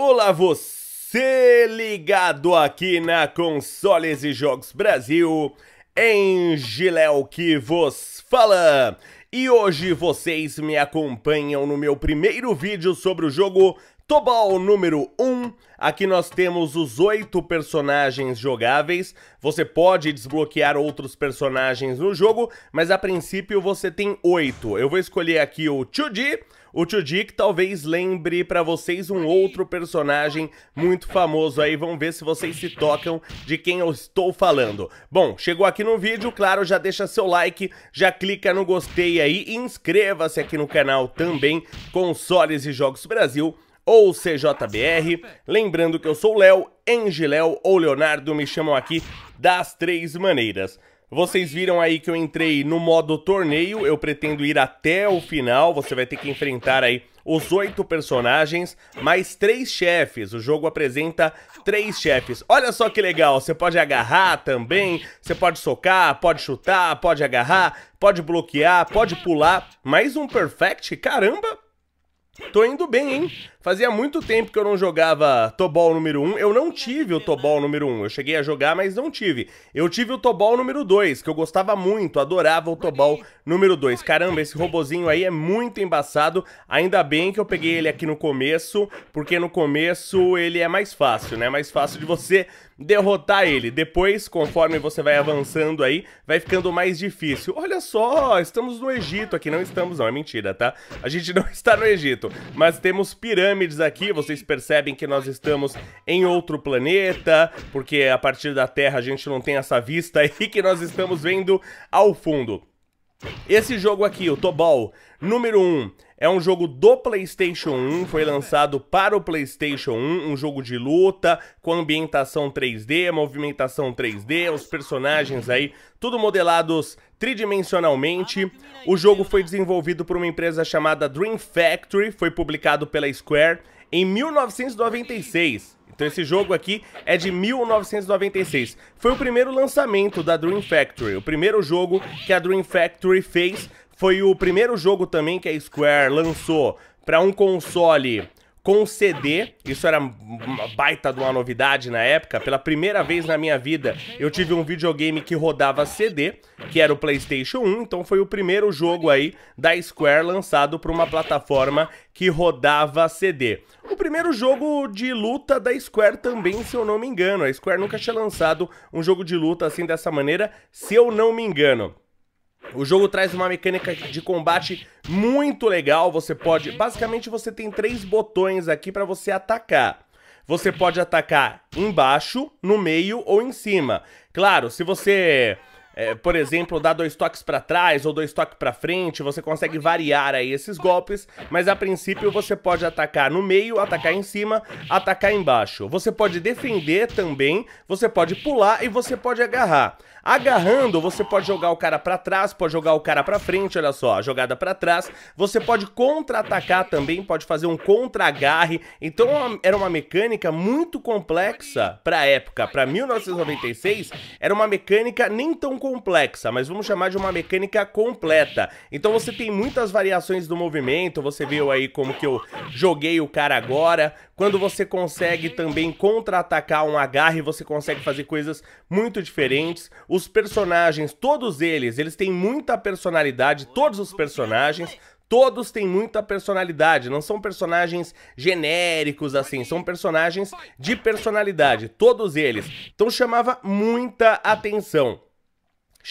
Olá você ligado aqui na Consoles e Jogos Brasil, Angeléu que vos fala. E hoje vocês me acompanham no meu primeiro vídeo sobre o jogo Tobal número 1. Aqui nós temos os oito personagens jogáveis. Você pode desbloquear outros personagens no jogo, mas a princípio você tem oito. Eu vou escolher aqui o Chuji, o Dick talvez lembre para vocês um outro personagem muito famoso aí, vamos ver se vocês se tocam de quem eu estou falando. Bom, chegou aqui no vídeo, claro, já deixa seu like, já clica no gostei aí e inscreva-se aqui no canal também, Consoles e Jogos Brasil ou CJBR. Lembrando que eu sou o Léo, Engiléo ou Leonardo, me chamam aqui das três maneiras. Vocês viram aí que eu entrei no modo torneio, eu pretendo ir até o final, você vai ter que enfrentar aí os oito personagens, mais três chefes. O jogo apresenta três chefes. Olha só que legal, você pode agarrar também, você pode socar, pode chutar, pode agarrar, pode bloquear, pode pular. Mais um Perfect, caramba, Tô indo bem, hein? Fazia muito tempo que eu não jogava Tobol número 1. Eu não tive o Tobol número 1. Eu cheguei a jogar, mas não tive. Eu tive o Tobol número 2, que eu gostava muito, adorava o Tobol número 2. Caramba, esse robozinho aí é muito embaçado. Ainda bem que eu peguei ele aqui no começo, porque no começo ele é mais fácil, né? É mais fácil de você derrotar ele. Depois, conforme você vai avançando aí, vai ficando mais difícil. Olha só, estamos no Egito aqui. Não estamos, não, é mentira, tá? A gente não está no Egito certo. Mas temos pirâmides aqui, vocês percebem que nós estamos em outro planeta, porque a partir da Terra a gente não tem essa vista aí que nós estamos vendo ao fundo. Esse jogo aqui, o Tobol, número 1, um, é um jogo do PlayStation 1, foi lançado para o PlayStation 1, um jogo de luta com ambientação 3D, movimentação 3D, os personagens aí tudo modelados tridimensionalmente. O jogo foi desenvolvido por uma empresa chamada Dream Factory, foi publicado pela Square em 1996. Então esse jogo aqui é de 1996. Foi o primeiro lançamento da Dream Factory, o primeiro jogo que a Dream Factory fez foi o primeiro jogo também que a Square lançou para um console com CD. Isso era uma baita de uma novidade na época. Pela primeira vez na minha vida, eu tive um videogame que rodava CD, que era o PlayStation 1. Então foi o primeiro jogo aí da Square lançado para uma plataforma que rodava CD. O primeiro jogo de luta da Square também, se eu não me engano. A Square nunca tinha lançado um jogo de luta assim dessa maneira, se eu não me engano. O jogo traz uma mecânica de combate muito legal. Você pode, basicamente, você tem três botões aqui para você atacar. Você pode atacar embaixo, no meio ou em cima. Claro, se você é, por exemplo, dá dois toques para trás ou dois toques para frente, você consegue variar aí esses golpes, mas a princípio você pode atacar no meio, atacar em cima, atacar embaixo. Você pode defender também, você pode pular e você pode agarrar. Agarrando, você pode jogar o cara para trás, pode jogar o cara para frente, olha só, a jogada para trás. Você pode contra-atacar também, pode fazer um contra-agarre. Então é era uma mecânica muito complexa para época, para 1996, era uma mecânica nem tão complexa, mas vamos chamar de uma mecânica completa. Então você tem muitas variações do movimento, você viu aí como que eu joguei o cara agora, quando você consegue também contra-atacar um agarre, você consegue fazer coisas muito diferentes. Os personagens, todos eles, eles têm muita personalidade, todos os personagens, todos têm muita personalidade, não são personagens genéricos assim, são personagens de personalidade, todos eles. Então chamava muita atenção.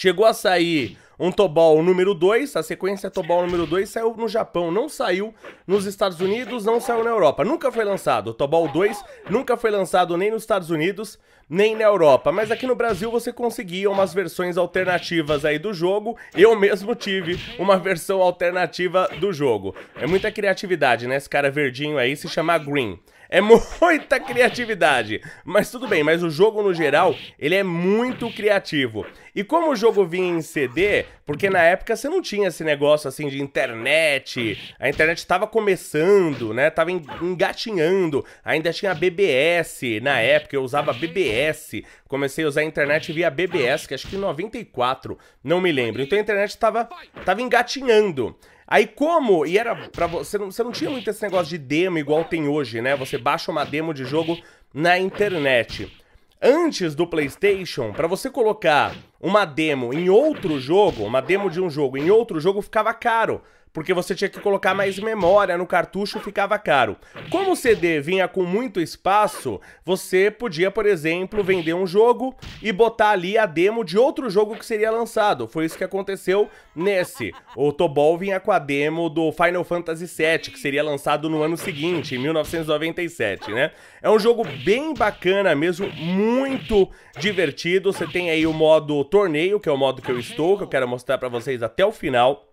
Chegou a sair um Tobol número 2, a sequência Tobol número 2 saiu no Japão, não saiu nos Estados Unidos, não saiu na Europa. Nunca foi lançado. O Tobol 2 nunca foi lançado nem nos Estados Unidos, nem na Europa. Mas aqui no Brasil você conseguia umas versões alternativas aí do jogo. Eu mesmo tive uma versão alternativa do jogo. É muita criatividade, né? Esse cara verdinho aí se chama Green. É muita criatividade. Mas tudo bem, mas o jogo no geral, ele é muito criativo. E como o jogo vinha em CD, porque na época você não tinha esse negócio assim de internet, a internet estava começando, né? Tava engatinhando, ainda tinha BBS na época, eu usava BBS, comecei a usar a internet via BBS, que acho que em 94, não me lembro. Então a internet estava tava engatinhando. Aí como, e era para você, não, você não tinha muito esse negócio de demo igual tem hoje, né? Você baixa uma demo de jogo na internet. Antes do PlayStation, para você colocar uma demo em outro jogo, uma demo de um jogo em outro jogo ficava caro porque você tinha que colocar mais memória no cartucho, ficava caro. Como o CD vinha com muito espaço, você podia, por exemplo, vender um jogo e botar ali a demo de outro jogo que seria lançado. Foi isso que aconteceu nesse. O Tobol vinha com a demo do Final Fantasy VII, que seria lançado no ano seguinte, em 1997, né? É um jogo bem bacana mesmo, muito divertido. Você tem aí o modo torneio, que é o modo que eu estou, que eu quero mostrar para vocês até o final.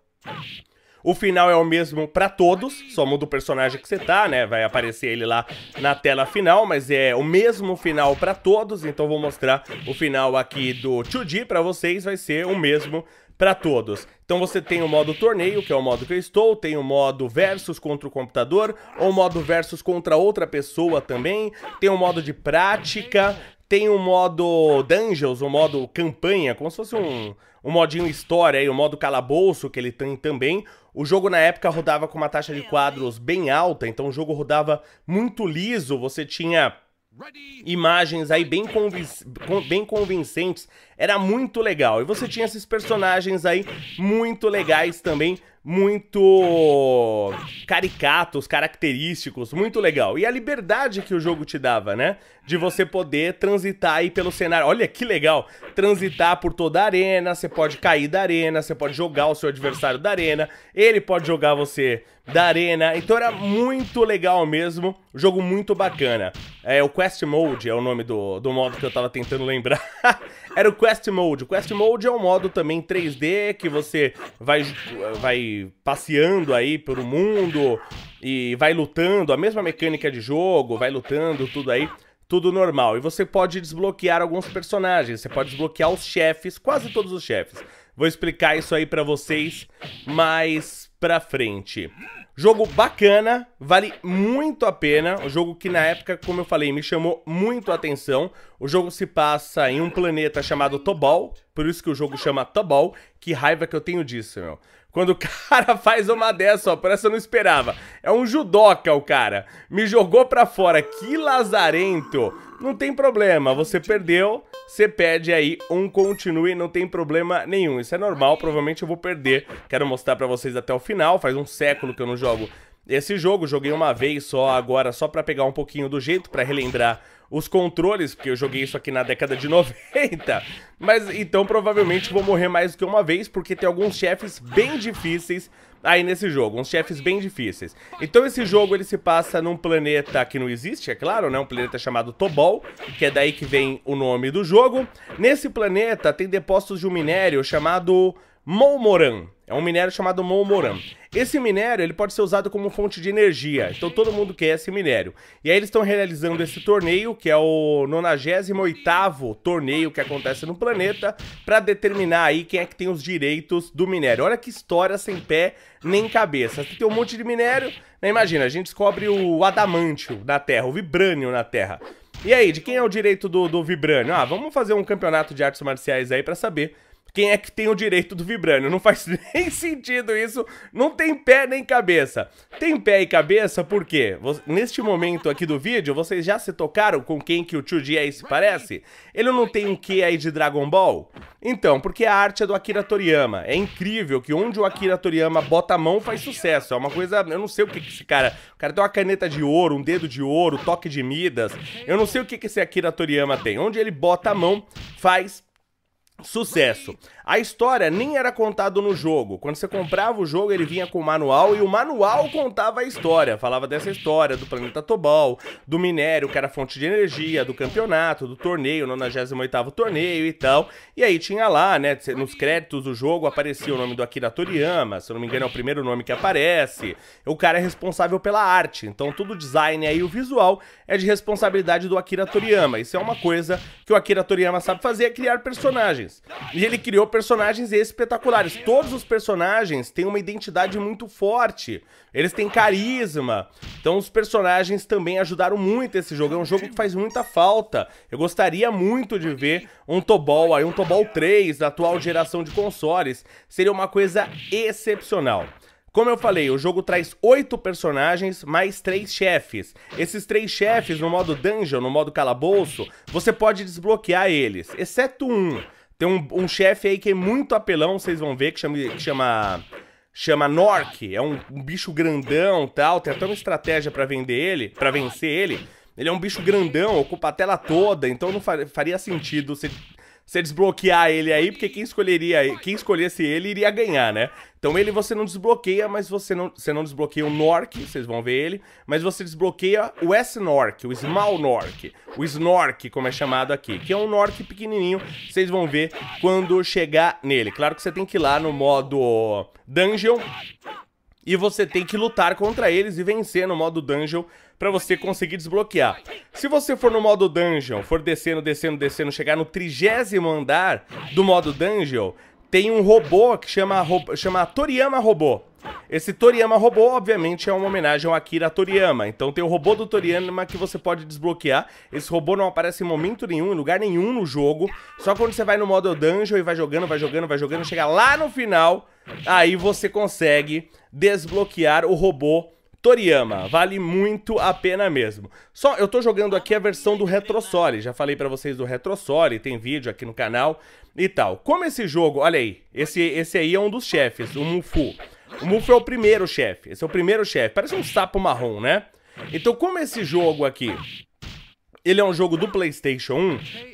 O final é o mesmo para todos, só muda o personagem que você tá, né? Vai aparecer ele lá na tela final, mas é o mesmo final para todos, então vou mostrar o final aqui do 2D para vocês, vai ser o mesmo para todos. Então você tem o modo torneio, que é o modo que eu estou, tem o modo versus contra o computador, ou modo versus contra outra pessoa também, tem o modo de prática, tem o um modo Dungeons, o um modo campanha, como se fosse um, um modinho história aí um o modo calabouço que ele tem também. O jogo na época rodava com uma taxa de quadros bem alta, então o jogo rodava muito liso, você tinha imagens aí bem, bem convincentes, era muito legal. E você tinha esses personagens aí muito legais também, muito caricatos, característicos, muito legal. E a liberdade que o jogo te dava, né? De você poder transitar aí pelo cenário. Olha que legal! Transitar por toda a arena, você pode cair da arena, você pode jogar o seu adversário da arena, ele pode jogar você da arena. Então era muito legal mesmo, jogo muito bacana. É o Quest Mode é o nome do, do modo que eu tava tentando lembrar. era o Quest Mode. O Quest Mode é um modo também 3D que você vai, vai passeando aí pelo mundo e vai lutando, a mesma mecânica de jogo, vai lutando, tudo aí tudo normal. E você pode desbloquear alguns personagens, você pode desbloquear os chefes, quase todos os chefes. Vou explicar isso aí para vocês mas pra frente. Jogo bacana, vale muito a pena. Um jogo que na época, como eu falei, me chamou muito a atenção. O jogo se passa em um planeta chamado Tobol, por isso que o jogo chama Tobol. Que raiva que eu tenho disso, meu. Quando o cara faz uma dessa, ó, por essa eu não esperava. É um judoca o cara. Me jogou pra fora, que lazarento. Não tem problema, você perdeu, você pede aí um continue, não tem problema nenhum. Isso é normal, provavelmente eu vou perder. Quero mostrar pra vocês até o final, faz um século que eu não jogo esse jogo. Joguei uma vez só agora, só pra pegar um pouquinho do jeito, pra relembrar os controles, porque eu joguei isso aqui na década de 90. Mas então provavelmente vou morrer mais do que uma vez, porque tem alguns chefes bem difíceis aí nesse jogo, uns chefes bem difíceis. Então esse jogo ele se passa num planeta que não existe, é claro, né? Um planeta chamado Tobol, que é daí que vem o nome do jogo. Nesse planeta tem depósitos de um minério chamado Momoran. É um minério chamado Momoran. Esse minério ele pode ser usado como fonte de energia, então todo mundo quer esse minério. E aí eles estão realizando esse torneio, que é o 98 torneio que acontece no planeta, para determinar aí quem é que tem os direitos do minério. Olha que história sem pé nem cabeça. Aqui tem um monte de minério, né? imagina, a gente descobre o adamantio na Terra, o vibrânio na Terra. E aí, de quem é o direito do, do vibrânio? Ah, vamos fazer um campeonato de artes marciais aí para saber quem é que tem o direito do vibrânio. Não faz nem sentido isso, não tem pé nem cabeça. Tem pé e cabeça porque, neste momento aqui do vídeo, vocês já se tocaram com quem que o Chuji aí se parece? Ele não tem um quê aí de Dragon Ball? Então, porque é a arte é do Akira Toriyama. É incrível que onde o Akira Toriyama bota a mão faz sucesso. É uma coisa, eu não sei o que que esse cara... O cara tem uma caneta de ouro, um dedo de ouro, toque de Midas. Eu não sei o que que esse Akira Toriyama tem. Onde ele bota a mão faz Sucesso. A história nem era contada no jogo. Quando você comprava o jogo, ele vinha com o manual e o manual contava a história. Falava dessa história do planeta Tobal, do minério, que era fonte de energia, do campeonato, do torneio, 98º torneio e tal. E aí tinha lá, né, nos créditos do jogo aparecia o nome do Akira Toriyama, se eu não me engano é o primeiro nome que aparece. O cara é responsável pela arte. Então todo o design aí, o visual, é de responsabilidade do Akira Toriyama. Isso é uma coisa que o Akira Toriyama sabe fazer, é criar personagens. E ele criou personagens espetaculares. Todos os personagens têm uma identidade muito forte. Eles têm carisma. Então os personagens também ajudaram muito esse jogo. É um jogo que faz muita falta. Eu gostaria muito de ver um Tobol aí, um Tobol 3 da atual geração de consoles. Seria uma coisa excepcional. Como eu falei, o jogo traz oito personagens mais três chefes. Esses três chefes, no modo dungeon, no modo calabouço, você pode desbloquear eles, exceto um tem um, um chefe aí que é muito apelão, vocês vão ver, que chama. Que chama chama Nork, é um, um, bicho grandão, tal, tem até uma estratégia para vender ele, para vencer ele. Ele é um bicho grandão, ocupa a tela toda, então não faria sentido você você desbloquear ele aí, porque quem escolheria, quem escolhesse ele iria ganhar, né? Então ele você não desbloqueia, mas você não, você não desbloqueia o Nork, vocês vão ver ele, mas você desbloqueia o S-Nork, o Small Nork, o Snork, como é chamado aqui, que é um Nork pequenininho, vocês vão ver quando chegar nele. Claro que você tem que ir lá no modo Dungeon e você tem que lutar contra eles e vencer no modo dungeon para você conseguir desbloquear. Se você for no modo dungeon, for descendo, descendo, descendo, chegar no trigésimo andar do modo dungeon, tem um robô que chama, chama Toriyama Robô. Esse Toriyama robô, obviamente, é uma homenagem ao Akira Toriyama. Então tem o robô do Toriyama que você pode desbloquear. Esse robô não aparece em momento nenhum, em lugar nenhum no jogo. Só quando você vai no modo dungeon e vai jogando, vai jogando, vai jogando, chega lá no final, aí você consegue desbloquear o robô Toriyama, vale muito a pena mesmo. Só eu tô jogando aqui a versão do Retrosole, já falei para vocês do Retrosole, tem vídeo aqui no canal e tal. Como esse jogo, olha aí, esse, esse aí é um dos chefes, o Mufu. O Muf é o primeiro chefe. Esse é o primeiro chefe. Parece um sapo marrom, né? Então, como esse jogo aqui, ele é um jogo do PlayStation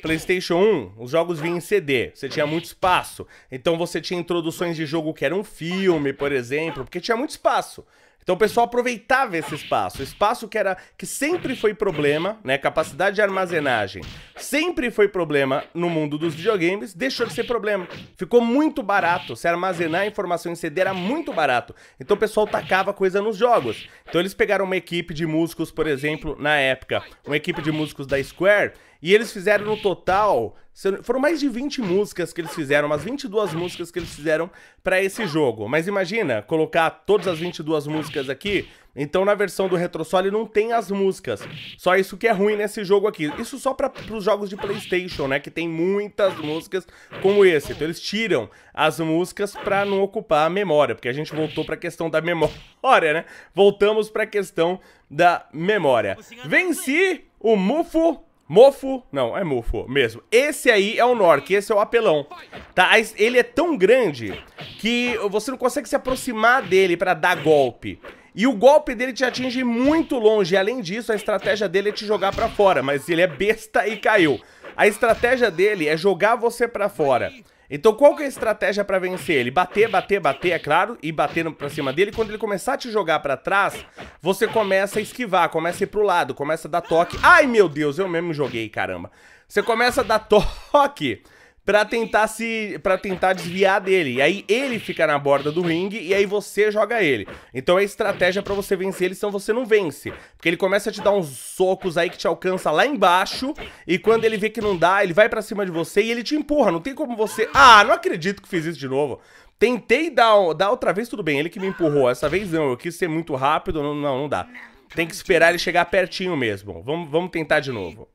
1, PlayStation 1, os jogos vinham em CD, você tinha muito espaço. Então você tinha introduções de jogo que era um filme, por exemplo, porque tinha muito espaço. Então o pessoal aproveitava esse espaço, espaço que era que sempre foi problema, né? Capacidade de armazenagem sempre foi problema no mundo dos videogames, deixou de ser problema. Ficou muito barato, se armazenar informação em CD era muito barato. Então o pessoal tacava coisa nos jogos. Então eles pegaram uma equipe de músicos, por exemplo, na época, uma equipe de músicos da Square e eles fizeram no total, foram mais de 20 músicas que eles fizeram, umas 22 músicas que eles fizeram para esse jogo. Mas imagina colocar todas as 22 músicas aqui, então na versão do Retrosole não tem as músicas. Só isso que é ruim nesse jogo aqui. Isso só para os jogos de PlayStation, né, que tem muitas músicas como esse. Então eles tiram as músicas para não ocupar a memória, porque a gente voltou para a questão da memória, né? Voltamos para a questão da memória. Venci o Mufo Mofo, não, é mofo mesmo. Esse aí é o Nork, esse é o apelão. Tá? Ele é tão grande que você não consegue se aproximar dele pra dar golpe. E o golpe dele te atinge muito longe. E além disso, a estratégia dele é te jogar pra fora. Mas ele é besta e caiu. A estratégia dele é jogar você pra fora. Então qual que é a estratégia para vencer ele? Bater, bater, bater, é claro, e bater para cima dele. Quando ele começar a te jogar para trás, você começa a esquivar, começa a ir pro lado, começa a dar toque. Ai, meu Deus, eu mesmo joguei, caramba. Você começa a dar toque para tentar se para tentar desviar dele. E aí ele fica na borda do ringue e aí você joga ele. Então é estratégia para você vencer ele, senão você não vence. Porque ele começa a te dar uns socos aí que te alcança lá embaixo e quando ele vê que não dá, ele vai para cima de você e ele te empurra. Não tem como você, ah, não acredito que fiz isso de novo. Tentei dar, dar outra vez, tudo bem, ele que me empurrou. Essa vez não, eu quis ser muito rápido, não, não, não dá. Tem que esperar ele chegar pertinho mesmo. Vamos, vamos tentar de novo.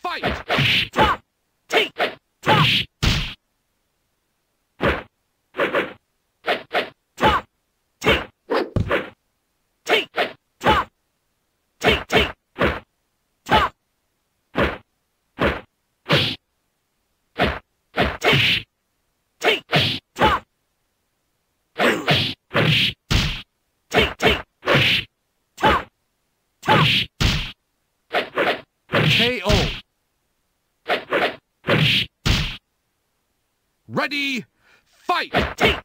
Fight! Top! Top! KO. Ready, fight!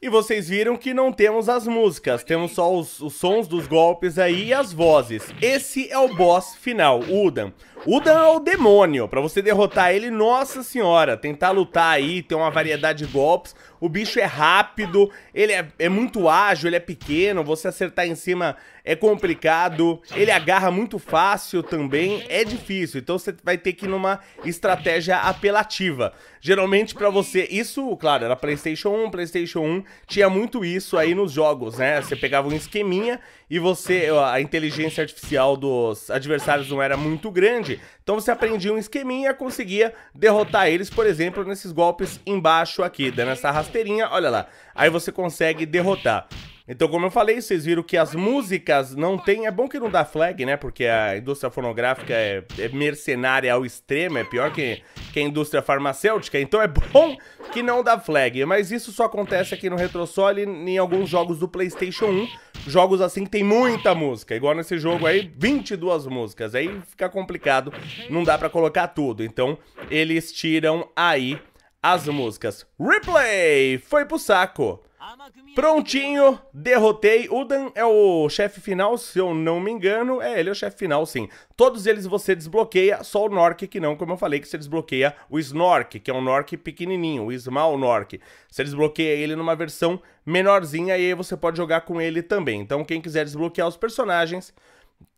E vocês viram que não temos as músicas, temos só os, os, sons dos golpes aí e as vozes. Esse é o boss final, Udan. Udan é o demônio, para você derrotar ele, nossa senhora, tentar lutar aí, ter uma variedade de golpes. O bicho é rápido, ele é, é muito ágil, ele é pequeno, você acertar em cima é complicado, ele agarra muito fácil também, é difícil. Então você vai ter que ir numa estratégia apelativa. Geralmente para você, isso, claro, era PlayStation 1, PlayStation 1, tinha muito isso aí nos jogos, né? Você pegava um esqueminha e você, a inteligência artificial dos adversários não era muito grande, então você aprendia um esqueminha e conseguia derrotar eles, por exemplo, nesses golpes embaixo aqui, dando essa rasteirinha, olha lá. Aí você consegue derrotar. Então, como eu falei, vocês viram que as músicas não tem... É bom que não dá flag, né? Porque a indústria fonográfica é, é mercenária ao extremo, é pior que, que a indústria farmacêutica. Então é bom que não dá flag. Mas isso só acontece aqui no RetroSol e em alguns jogos do PlayStation 1. Jogos assim que tem muita música. Igual nesse jogo aí, 22 músicas. Aí fica complicado, não dá pra colocar tudo. Então, eles tiram aí... As músicas Replay foi pro saco. Prontinho, derrotei. Udan é o chefe final, se eu não me engano. É, ele é o chefe final, sim. Todos eles você desbloqueia, só o Nork que não, como eu falei, que você desbloqueia o Snork, que é um Nork pequenininho, o Small Nork. Você desbloqueia ele numa versão menorzinha e aí você pode jogar com ele também. Então quem quiser desbloquear os personagens,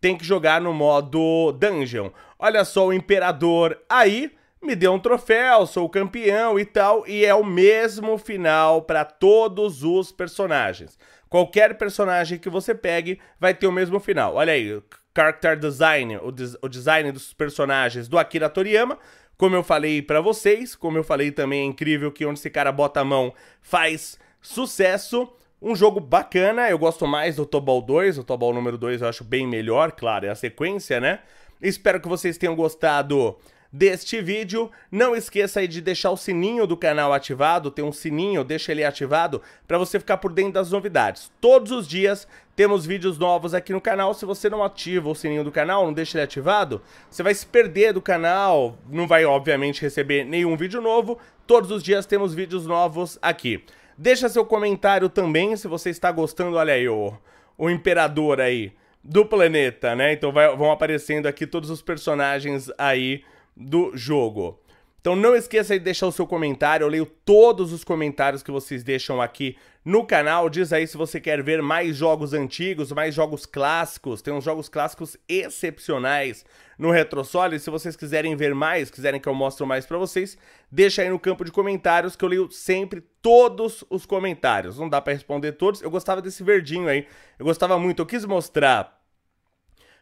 tem que jogar no modo Dungeon. Olha só o Imperador aí me deu um troféu, sou o campeão e tal, e é o mesmo final para todos os personagens. Qualquer personagem que você pegue vai ter o mesmo final. Olha aí, character design, o, des o design dos personagens do Akira Toriyama, como eu falei para vocês, como eu falei também, é incrível que onde esse cara bota a mão faz sucesso. Um jogo bacana, eu gosto mais do Tobal 2, o Tobal número 2 eu acho bem melhor, claro, é a sequência, né? Espero que vocês tenham gostado deste vídeo. Não esqueça aí de deixar o sininho do canal ativado, tem um sininho, deixa ele ativado para você ficar por dentro das novidades. Todos os dias temos vídeos novos aqui no canal. Se você não ativa o sininho do canal, não deixa ele ativado, você vai se perder do canal, não vai obviamente receber nenhum vídeo novo. Todos os dias temos vídeos novos aqui. Deixa seu comentário também se você está gostando, olha aí o, o imperador aí do planeta, né? Então vai, vão aparecendo aqui todos os personagens aí do jogo. Então não esqueça de deixar o seu comentário, eu leio todos os comentários que vocês deixam aqui no canal. Diz aí se você quer ver mais jogos antigos, mais jogos clássicos. Tem uns jogos clássicos excepcionais no RetroSol. E se vocês quiserem ver mais, quiserem que eu mostre mais para vocês, deixa aí no campo de comentários que eu leio sempre todos os comentários. Não dá para responder todos. Eu gostava desse verdinho aí. Eu gostava muito. Eu quis mostrar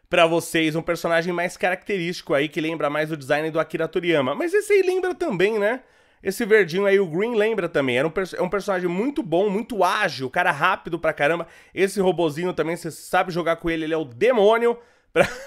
para vocês um personagem mais característico aí que lembra mais o design do Akira Toriyama. Mas esse aí lembra também, né? Esse verdinho aí, o Green lembra também. Era um, é um personagem muito bom, muito ágil, cara rápido pra caramba. Esse robozinho também, você sabe jogar com ele, ele é o demônio.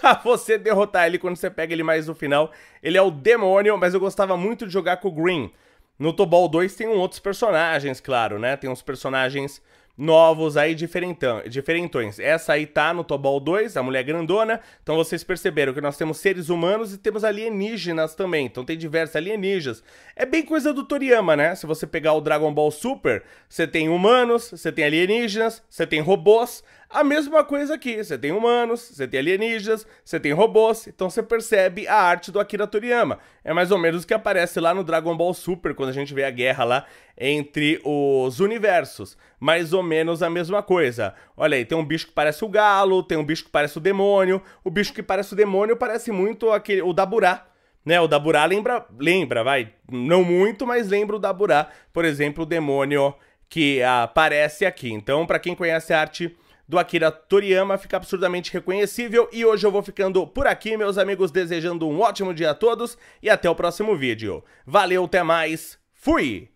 Pra você derrotar ele quando você pega ele mais no final. Ele é o demônio, mas eu gostava muito de jogar com o Green. No Tobol 2 tem outros personagens, claro, né? Tem uns personagens novos aí, diferentões. Essa aí tá no Tobol 2, a mulher grandona. Então vocês perceberam que nós temos seres humanos e temos alienígenas também. Então tem diversos alienígenas. É bem coisa do Toriyama, né? Se você pegar o Dragon Ball Super, você tem humanos, você tem alienígenas, você tem robôs. A mesma coisa aqui, você tem humanos, você tem alienígenas, você tem robôs, então você percebe a arte do Akira Toriyama. É mais ou menos o que aparece lá no Dragon Ball Super, quando a gente vê a guerra lá entre os universos. Mais ou menos a mesma coisa. Olha aí, tem um bicho que parece o galo, tem um bicho que parece o demônio. O bicho que parece o demônio parece muito aquele, o Daburá, né? O Daburá lembra, lembra, vai, não muito, mas lembra o Daburá, por exemplo, o demônio que aparece aqui. Então, para quem conhece a arte do Akira Toriyama fica absurdamente reconhecível. E hoje eu vou ficando por aqui, meus amigos, desejando um ótimo dia a todos e até o próximo vídeo. Valeu, até mais, fui!